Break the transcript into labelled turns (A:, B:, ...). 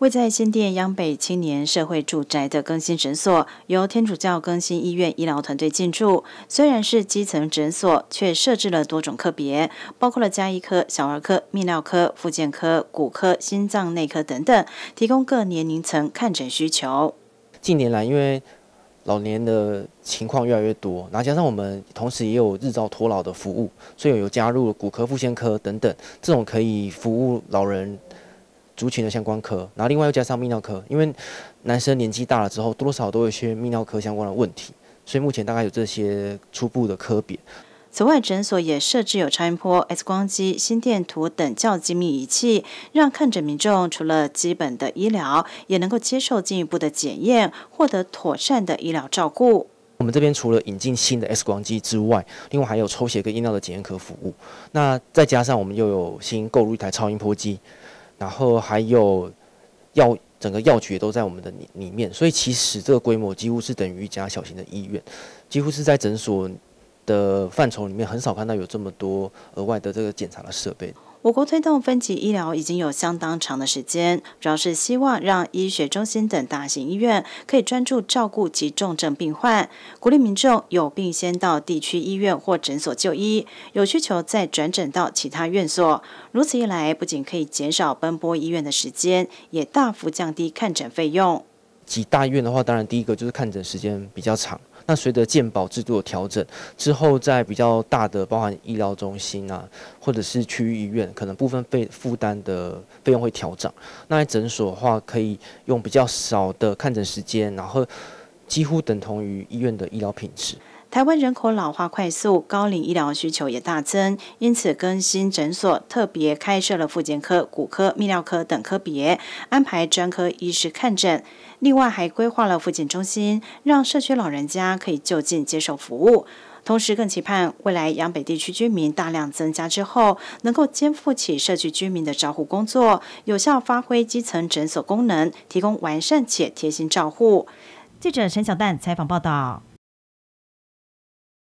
A: 位在新店央北青年社会住宅的更新诊所，由天主教更新医院医疗团队进驻。虽然是基层诊所，却设置了多种科别，包括了加医科、小儿科、泌尿科、复健科、骨科、心脏内科等
B: 等，提供各年龄层看诊需求。近年来，因为老年的情况越来越多，那加上我们同时也有日照托老的服务，所以有加入骨科、复健科等等，这种可以服务老人。族群的相关科，然后另外又加上泌尿科，因为男生年纪大了之后，多少都有些泌尿科相关的问题，所以目前大概有这些初步的科别。此外，诊所也设置有
A: 超音波、X 光机、心电图等较精密仪器，让看诊民众除了基本的医疗，也能够接受进一步的检验，获得妥善的医疗照顾。
B: 我们这边除了引进新的 X 光机之外，另外还有抽血跟尿的检验科服务，那再加上我们又有新购入一台超音波机。然后还有药，整个药局也都在我们的里面，所以其实这个规模几乎是等于一家小型的医院，几乎是在诊所的范畴里面很少看到有这么多额外的这个检查的设备。
A: 我国推动分级医疗已经有相当长的时间，主要是希望让医学中心等大型医院可以专注照顾及重症病患，鼓励民众有病先到地区医院或诊所就医，有需求再转诊到其他院所。如此一来，不仅可以减少奔波医院的时间，也大幅降低看诊费用。
B: 几大医院的话，当然第一个就是看诊时间比较长。那随着健保制度的调整之后，在比较大的包含医疗中心啊，或者是区域医院，可能部分费负担的费用会调整。那在诊所的话，可以用比较少的看诊时间，然后几乎等同于医院的医疗品质。
A: 台湾人口老化快速，高龄医疗需求也大增，因此更新诊所，特别开设了复健科、骨科、泌尿科等科别，安排专科医师看诊。另外，还规划了复健中心，让社区老人家可以就近接受服务。同时，更期盼未来阳北地区居民大量增加之后，能够肩负起社区居民的照护工作，有效发挥基层诊所功能，提供完善且贴心照护。记者陈小蛋采访报道。